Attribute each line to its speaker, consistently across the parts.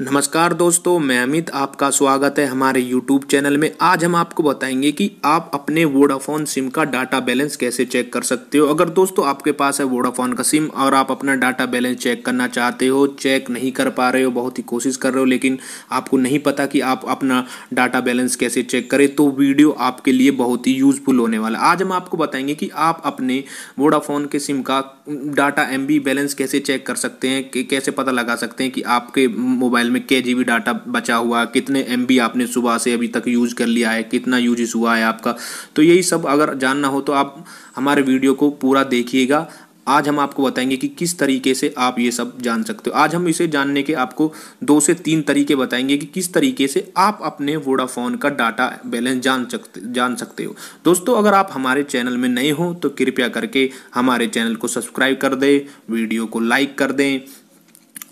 Speaker 1: नमस्कार दोस्तों मैं अमित आपका स्वागत है हमारे यूट्यूब चैनल में आज हम आपको बताएंगे कि आप अपने वोडाफोन सिम का डाटा बैलेंस कैसे चेक कर सकते हो अगर दोस्तों आपके पास है वोडाफोन का सिम और आप अपना डाटा बैलेंस चेक करना चाहते हो चेक नहीं कर पा रहे हो बहुत ही कोशिश कर रहे हो लेकिन आपको नहीं पता कि आप अपना डाटा बैलेंस कैसे चेक करें तो वीडियो आपके लिए बहुत ही यूजफुल होने वाला आज हम आपको बताएंगे कि आप अपने वोडाफोन के सिम का डाटा एम बैलेंस कैसे चेक कर सकते हैं कैसे पता लगा सकते हैं कि आपके मोबाइल मोबाइल में के जी डाटा बचा हुआ है कितने एम आपने सुबह से अभी तक यूज कर लिया है कितना यूज हुआ है आपका तो यही सब अगर जानना हो तो आप हमारे वीडियो को पूरा देखिएगा आज हम आपको बताएंगे कि किस तरीके से आप ये सब जान सकते हो आज हम इसे जानने के आपको दो से तीन तरीके बताएंगे कि किस तरीके से आप अपने वोडाफोन का डाटा बैलेंस जान सकते जान सकते हो दोस्तों अगर आप हमारे चैनल में नए हो तो कृपया करके हमारे चैनल को सब्सक्राइब कर दें वीडियो को लाइक कर दें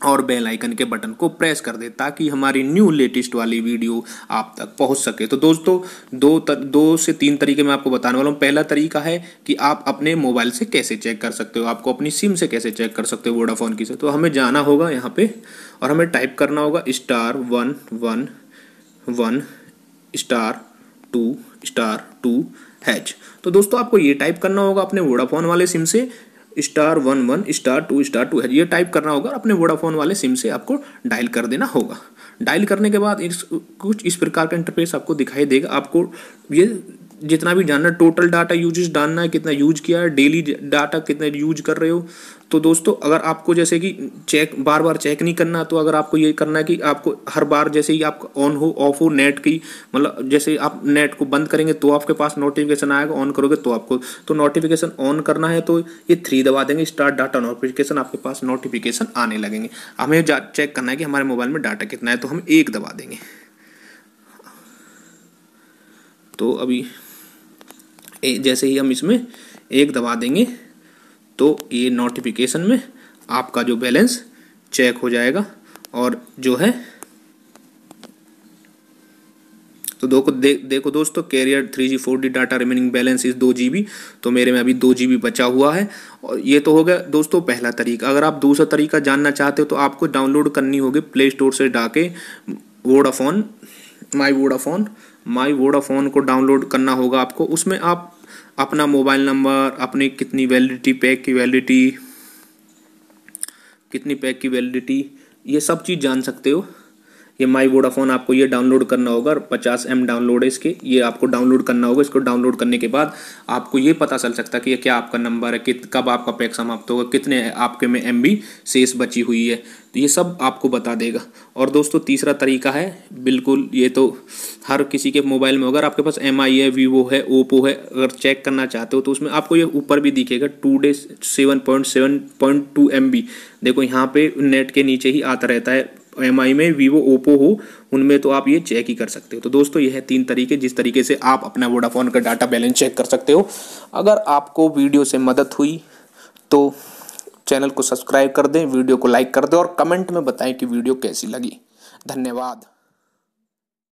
Speaker 1: और बेल आइकन के बटन को प्रेस कर दे ताकि हमारी न्यू लेटेस्ट वाली वीडियो आप तक पहुंच सके तो दोस्तों दो तर, दो से तीन तरीके मैं आपको बताने वाला हूं पहला तरीका है कि आप अपने मोबाइल से कैसे चेक कर सकते हो आपको अपनी सिम से कैसे चेक कर सकते हो वोडाफोन की से तो हमें जाना होगा यहाँ पे और हमें टाइप करना होगा star one one one star two star two hash तो दोस्तों आपको ये टाइप करना होगा अपने वोडाफोन वाले सिम से star one one star two star two है ये टाइप करना होगा अपने वोडाफोन वाले सिम से आपको डायल कर देना होगा डायल करने के बाद इस कुछ इस प्रकार का इंटरफेस आपको दिखाई देगा आपको ये जितना भी जानना टोटल डाटा यूज डालना है कितना यूज किया है डेली डाटा कितना यूज कर रहे हो तो दोस्तों अगर आपको जैसे कि चेक बार बार चेक नहीं करना तो अगर आपको ये करना है कि आपको हर बार जैसे ही आप ऑन हो ऑफ हो नेट की मतलब जैसे आप नेट को बंद करेंगे तो आपके पास नोटिफिकेशन आएगा ऑन करोगे तो आपको तो नोटिफिकेशन ऑन करना है तो ये थ्री दबा देंगे स्टार्ट डाटा नोटिफिकेशन आपके पास नोटिफिकेशन आने लगेंगे हमें चेक करना है कि हमारे मोबाइल में डाटा कितना है तो हम एक दबा देंगे तो अभी ए, जैसे ही हम इसमें एक दबा देंगे तो ये नोटिफिकेशन में आपका जो बैलेंस चेक हो जाएगा और जो है तो देखो दे, देखो दोस्तों carrier three G four D data remaining balance is दो जी बी तो मेरे में अभी दो जी बी बचा हुआ है और ये तो हो गया दोस्तों पहला तरीका अगर आप दूसरा तरीका जानना चाहते हो तो आपको डाउनलोड करनी होगी प्ले स्टोर से डाके Vodafone my Vodafone my Vodafone को डाउनलोड करना होगा आपको उसमें आप अपना मोबाइल नंबर अपनी कितनी वैलिडिटी पैक की वैलिडिटी कितनी पैक की वैलिडिटी ये सब चीज़ जान सकते हो ये माई वोडाफोन आपको ये डाउनलोड करना होगा पचास एम डाउनलोड है इसके ये आपको डाउनलोड करना होगा इसको डाउनलोड करने के बाद आपको ये पता चल सकता है कि ये क्या आपका नंबर है कित कब आपका पैक समाप्त होगा कितने आपके में एम बी शेष बची हुई है तो ये सब आपको बता देगा और दोस्तों तीसरा तरीका है बिल्कुल ये तो हर किसी के मोबाइल में अगर आपके पास एम आई है वीवो है ओप्पो है अगर चेक करना चाहते हो तो उसमें आपको ये ऊपर भी दिखेगा today seven point seven point two M B देखो यहाँ पे नेट के नीचे ही आता रहता है एम में वीवो ओप्पो हो उनमें तो आप ये चेक ही कर सकते हो तो दोस्तों यह है तीन तरीके जिस तरीके से आप अपना वोडाफोन का डाटा बैलेंस चेक कर सकते हो अगर आपको वीडियो से मदद हुई तो चैनल को सब्सक्राइब कर दें वीडियो को लाइक कर दें और कमेंट में बताएं कि वीडियो कैसी लगी धन्यवाद